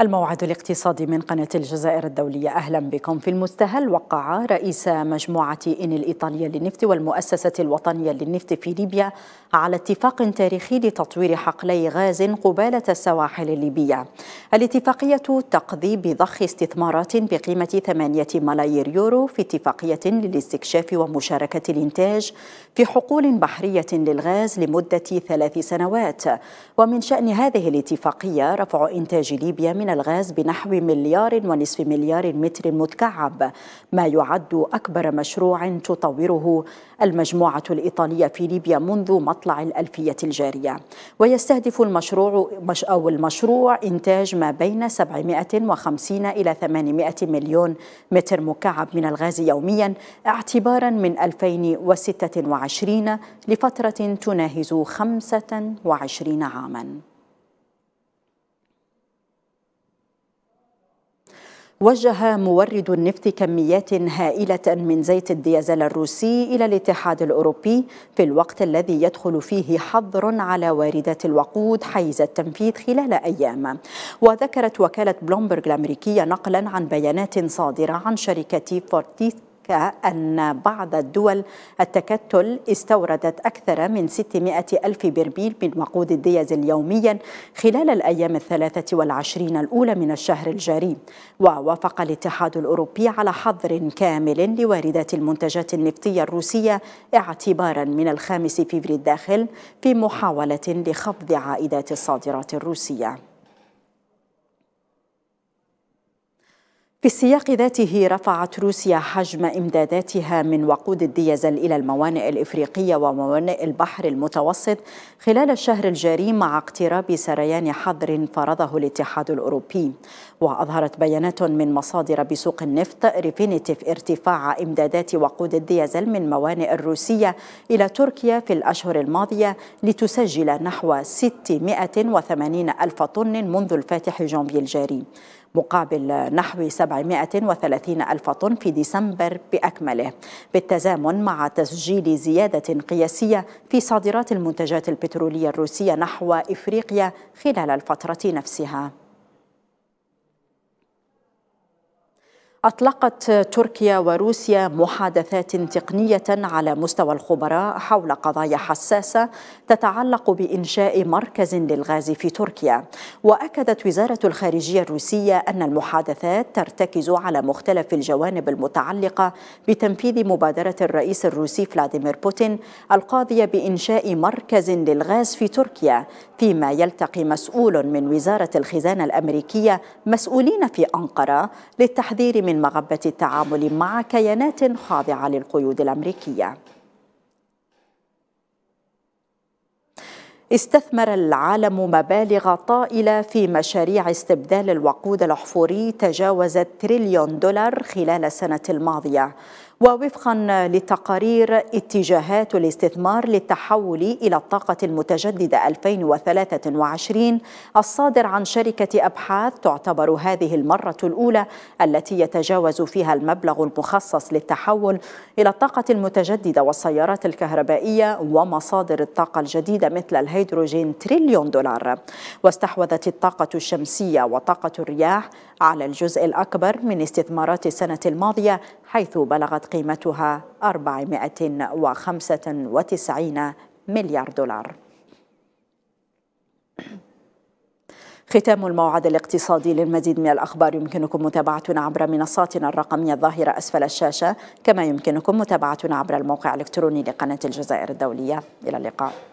الموعد الاقتصادي من قناة الجزائر الدولية أهلا بكم في المستهل وقع رئيس مجموعة إن الإيطالية للنفط والمؤسسة الوطنية للنفط في ليبيا على اتفاق تاريخي لتطوير حقلي غاز قبالة السواحل الليبية الاتفاقية تقضي بضخ استثمارات بقيمة 8 ملايير يورو في اتفاقية للاستكشاف ومشاركة الإنتاج في حقول بحرية للغاز لمدة ثلاث سنوات ومن شأن هذه الاتفاقية رفع إنتاج ليبيا من الغاز بنحو مليار ونصف مليار متر متكعب ما يعد أكبر مشروع تطوره المجموعة الإيطالية في ليبيا منذ مطلع الألفية الجارية ويستهدف المشروع أو المشروع إنتاج ما بين 750 إلى 800 مليون متر مكعب من الغاز يوميا اعتبارا من 2026 لفترة تناهز 25 عاما وجه مورد النفط كميات هائلة من زيت الديزل الروسي إلى الاتحاد الأوروبي في الوقت الذي يدخل فيه حظر على واردات الوقود حيز التنفيذ خلال أيام وذكرت وكالة بلومبرغ الأمريكية نقلا عن بيانات صادرة عن شركة فورتيس أن بعض الدول التكتل استوردت أكثر من 600 ألف برميل من وقود الديزل يوميا خلال الأيام الثلاثة والعشرين الأولى من الشهر الجاري ووافق الاتحاد الأوروبي على حظر كامل لواردات المنتجات النفطية الروسية اعتبارا من الخامس فيفري الداخل في محاولة لخفض عائدات الصادرات الروسية في السياق ذاته رفعت روسيا حجم امداداتها من وقود الديزل الى الموانئ الافريقيه وموانئ البحر المتوسط خلال الشهر الجاري مع اقتراب سريان حظر فرضه الاتحاد الاوروبي واظهرت بيانات من مصادر بسوق النفط ريفينيتيف ارتفاع امدادات وقود الديزل من موانئ الروسيه الى تركيا في الاشهر الماضيه لتسجل نحو 680 الف طن منذ الفاتح جانفي الجاري مقابل نحو 730 ألف طن في ديسمبر بأكمله بالتزامن مع تسجيل زيادة قياسية في صادرات المنتجات البترولية الروسية نحو إفريقيا خلال الفترة نفسها أطلقت تركيا وروسيا محادثات تقنية على مستوى الخبراء حول قضايا حساسة تتعلق بإنشاء مركز للغاز في تركيا وأكدت وزارة الخارجية الروسية أن المحادثات ترتكز على مختلف الجوانب المتعلقة بتنفيذ مبادرة الرئيس الروسي فلاديمير بوتين القاضية بإنشاء مركز للغاز في تركيا فيما يلتقي مسؤول من وزارة الخزانة الأمريكية مسؤولين في أنقرة للتحذير من من مغبة التعامل مع كيانات خاضعة للقيود الأمريكية استثمر العالم مبالغ طائلة في مشاريع استبدال الوقود الأحفوري تجاوزت تريليون دولار خلال السنة الماضية ووفقا لتقارير اتجاهات الاستثمار للتحول إلى الطاقة المتجددة 2023 الصادر عن شركة أبحاث تعتبر هذه المرة الأولى التي يتجاوز فيها المبلغ المخصص للتحول إلى الطاقة المتجددة والسيارات الكهربائية ومصادر الطاقة الجديدة مثل الهيدروجين تريليون دولار واستحوذت الطاقة الشمسية وطاقة الرياح على الجزء الأكبر من استثمارات السنة الماضية حيث بلغت قيمتها 495 مليار دولار ختام الموعد الاقتصادي للمزيد من الأخبار يمكنكم متابعتنا عبر منصاتنا الرقمية الظاهرة أسفل الشاشة كما يمكنكم متابعتنا عبر الموقع الإلكتروني لقناة الجزائر الدولية إلى اللقاء